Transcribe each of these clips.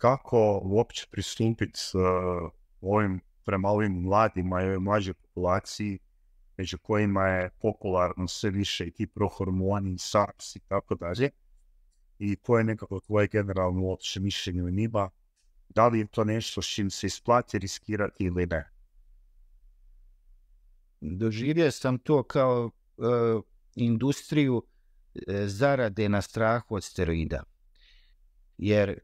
kako uopće pristupiti e, ovim, prema ovim mladima i ovoj mlađoj populaciji među kojima je popularno sve više i SARS i tako dalje. I to je nekako generalno uopće mišljenje o njima. Da li je to nešto s čim se isplati riskirati ili ne? Doživio sam to kao e, industriju e, zarade na strahu od steroida. Jer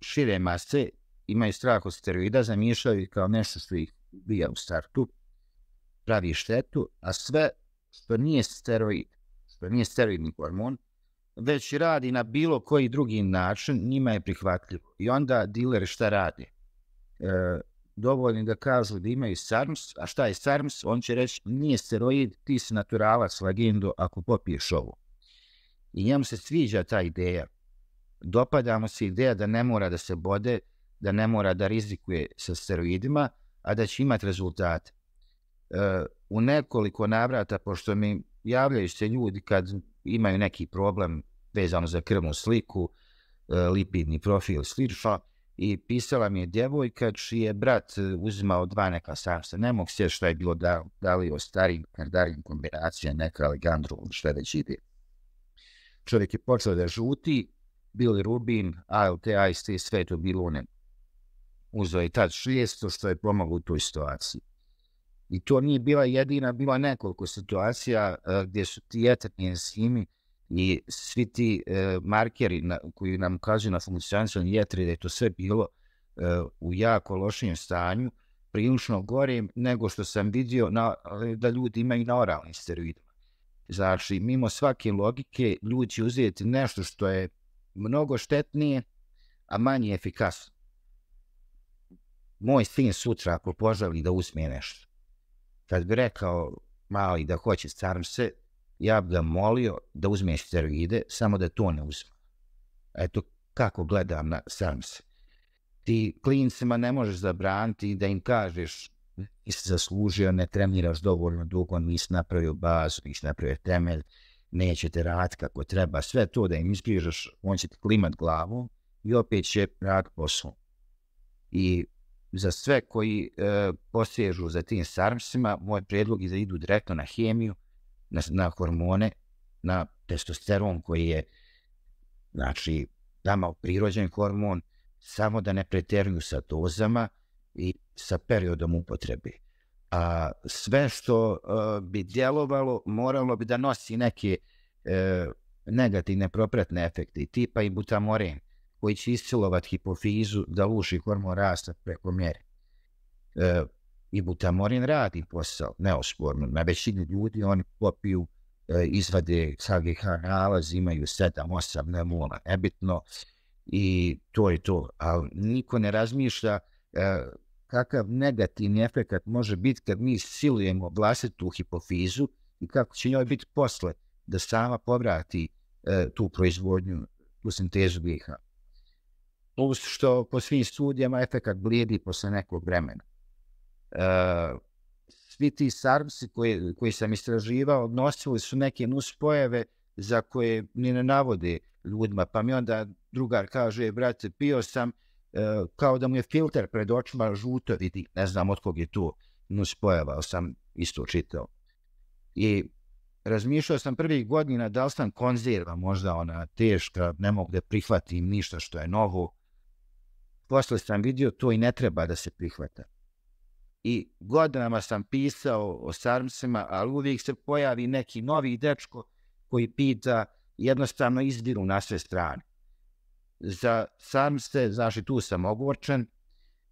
šire mase imaju strah od steroida, zamišljaju kao nešto što ih bija u startu, pravi štetu, a sve što nije steroid, što nije steroidni hormon, već radi na bilo koji drugi način, njima je prihvatljivo. I onda dileri šta radi? E, dovoljni da kažu da imaju SARMS, a šta je SARMS? On će reći, nije steroid, ti si naturalac legendo ako popiješ ovo. I njemu se sviđa ta ideja dopadamo se ideja da ne mora da se bode, da ne mora da rizikuje sa steroidima, a da će imati rezultat. E, u nekoliko navrata, pošto mi javljaju se ljudi kad imaju neki problem vezano za krvnu sliku, e, lipidni profil slično, i pisala mi je djevojka čiji je brat uzimao dva neka samsta. Ne mogu se šta je bilo da, li o starim kardarim kombinacija, neka aligandru, što već ide. Čovjek je počeo da žuti, bili Rubin, ALT, isti sve to bilo ne. Uzeo je tad šljesto što je pomoglo u toj situaciji. I to nije bila jedina, bila nekoliko situacija e, gdje su ti etatni enzimi i svi ti e, markeri koji nam ukazuju na funkcionalni jetri, da je to sve bilo e, u jako lošem stanju, prilično gore nego što sam vidio da ljudi imaju na oralnim steroidima. Znači, mimo svake logike, ljudi će uzeti nešto što je mnogo štetnije, a manje efikasno. Moj sin sutra, ako poželi da usmije nešto, kad bi rekao mali da hoće se, ja bi ga molio da uzme steroide, samo da to ne uzme. Eto kako gledam na se. Ti klincima ne možeš zabraniti da im kažeš nisi zaslužio, ne treniraš dovoljno dugo, nisi napravio bazu, nisi napravio temelj, nećete raditi kako treba, sve to da im izbližaš, on će ti klimat glavu i opet će rad posao. I za sve koji e, posežu za tim sarmsima, moj prijedlog je da idu direktno na hemiju, na, hormone, na testosteron koji je znači nama prirođen hormon, samo da ne preteruju sa dozama i sa periodom upotrebe a sve što e, bi djelovalo moralo bi da nosi neke negativne propratne efekte tipa i butamorin, koji će iscilovati hipofizu da uši hormon rasta preko mjere. E, I butamorin radi posao, neosporno. Na većini ljudi oni popiju e, izvade KGH nalaz, imaju 7, 8, nemula, nebitno. I to je to. Ali niko ne razmišlja kakav negativni efekt može biti kad mi silujemo vlastitu hipofizu i kako će njoj biti posle da sama povrati e, tu proizvodnju, tu sintezu BiH. Plus što po svim studijama efekat blijedi posle nekog vremena. E, svi ti sarmsi koji, sam istraživao odnosili su neke nuspojave za koje ni ne navode ljudima. Pa mi onda drugar kaže, brate, pio sam, E, kao da mu je filter pred očima žuto vidi, ne znam od kog je tu nuspojava, sam isto čitao. I razmišljao sam prvih godina da li sam konzerva možda ona teška, ne mogu da prihvatim ništa što je novo. Poslije sam vidio to i ne treba da se prihvata. I godinama sam pisao o sarmsima, ali uvijek se pojavi neki novi dečko koji pita jednostavno izdiru na sve strane za sam ste znači tu sam ogorčen,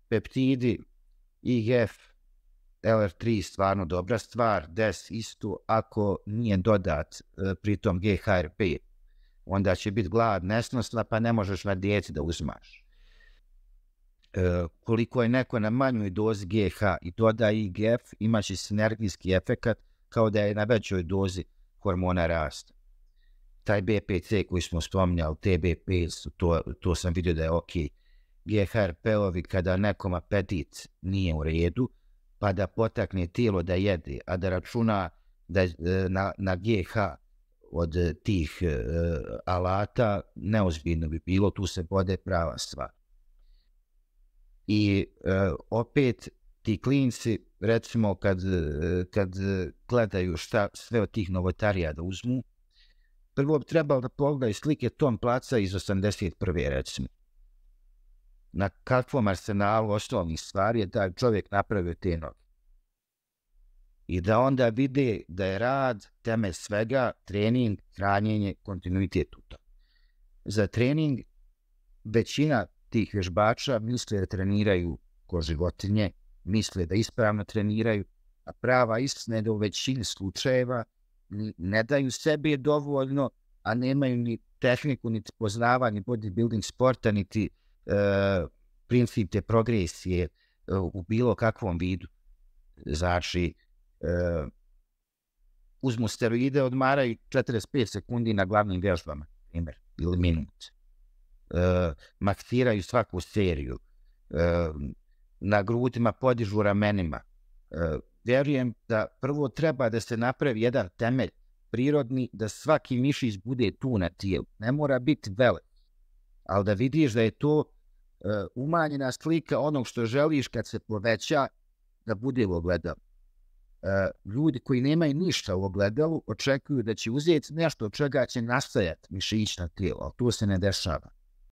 peptidi, IGF, LR3 stvarno dobra stvar, DES istu, ako nije dodat e, pritom GHRP, onda će biti glad nesnosna pa ne možeš na djeci da uzmaš. E, koliko je neko na manjoj dozi GH i doda IGF, imaće sinergijski efekat kao da je na većoj dozi hormona rasta taj BPC koji smo spominjali, TBP, to, sam vidio da je ok. GHRP-ovi kada nekom apetit nije u redu, pa da potakne tijelo da jede, a da računa e, na, GH od tih e, alata, neozbiljno bi bilo, tu se bode prava stvar. I e, opet ti klinci, recimo kad, kad gledaju šta sve od tih novotarija da uzmu, prvo bi trebalo da pogledaju slike Tom placa iz 81. recimo. Na kakvom arsenalu osnovnih stvari je da čovjek napravio te noge. I da onda vide da je rad teme svega trening, hranjenje, kontinuitet u tom. Za trening većina tih vježbača misle da treniraju ko životinje, misle da ispravno treniraju, a prava istina je da u većini slučajeva ne daju sebi je dovoljno, a nemaju ni tehniku, niti poznavanje bodybuilding sporta, niti e, principe progresije e, u bilo kakvom vidu. Znači, e, uzmu steroide, odmaraju 45 sekundi na glavnim vježbama, primjer, ili minut. E, maksiraju svaku seriju. E, na grudima podižu ramenima vjerujem da prvo treba da se napravi jedan temelj prirodni, da svaki mišić bude tu na tijelu. Ne mora biti vele. ali da vidiš da je to e, umanjena slika onog što želiš kad se poveća, da bude u ogledalu. E, ljudi koji nemaju ništa u ogledalu očekuju da će uzeti nešto od čega će nastajati mišić na tijelu, ali to se ne dešava.